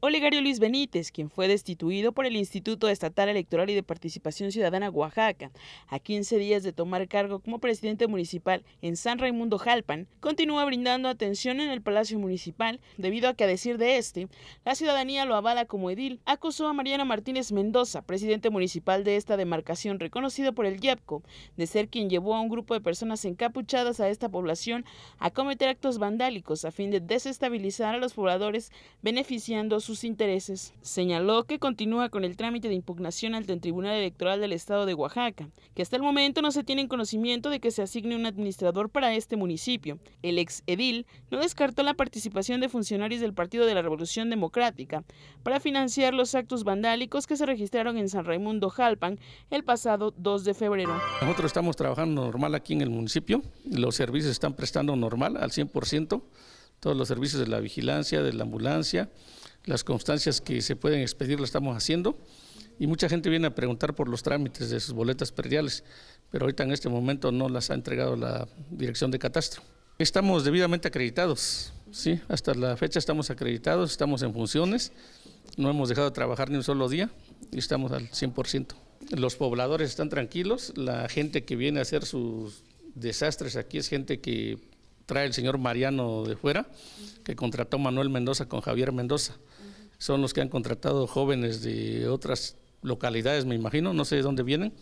Olegario Luis Benítez, quien fue destituido por el Instituto Estatal Electoral y de Participación Ciudadana Oaxaca, a 15 días de tomar cargo como presidente municipal en San Raimundo Jalpan, continúa brindando atención en el Palacio Municipal, debido a que, a decir de este, la ciudadanía lo avala como edil, acusó a Mariana Martínez Mendoza, presidente municipal de esta demarcación reconocido por el YEPCO, de ser quien llevó a un grupo de personas encapuchadas a esta población a cometer actos vandálicos a fin de desestabilizar a los pobladores, beneficiando sus intereses. Señaló que continúa con el trámite de impugnación ante el Tribunal Electoral del Estado de Oaxaca, que hasta el momento no se tiene conocimiento de que se asigne un administrador para este municipio. El ex edil no descartó la participación de funcionarios del Partido de la Revolución Democrática para financiar los actos vandálicos que se registraron en San Raimundo Jalpan el pasado 2 de febrero. Nosotros estamos trabajando normal aquí en el municipio, los servicios están prestando normal al 100%, todos los servicios de la vigilancia, de la ambulancia, las constancias que se pueden expedir las estamos haciendo y mucha gente viene a preguntar por los trámites de sus boletas prediales, pero ahorita en este momento no las ha entregado la Dirección de Catastro. Estamos debidamente acreditados, ¿sí? hasta la fecha estamos acreditados, estamos en funciones, no hemos dejado de trabajar ni un solo día y estamos al 100%. Los pobladores están tranquilos, la gente que viene a hacer sus desastres aquí es gente que trae el señor Mariano de fuera, que contrató Manuel Mendoza con Javier Mendoza. Son los que han contratado jóvenes de otras localidades, me imagino, no sé de dónde vienen,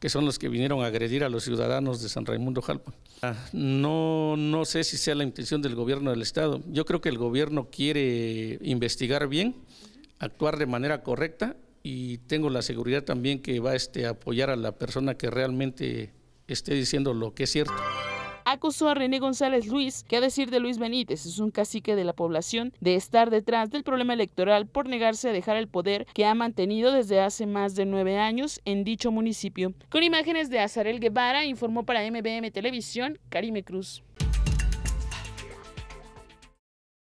que son los que vinieron a agredir a los ciudadanos de San Raimundo Jalpa. Ah, no, no sé si sea la intención del gobierno del Estado. Yo creo que el gobierno quiere investigar bien, actuar de manera correcta y tengo la seguridad también que va este, a apoyar a la persona que realmente esté diciendo lo que es cierto acusó a René González Luis, que a decir de Luis Benítez es un cacique de la población, de estar detrás del problema electoral por negarse a dejar el poder que ha mantenido desde hace más de nueve años en dicho municipio. Con imágenes de Azarel Guevara, informó para MBM Televisión Karime Cruz.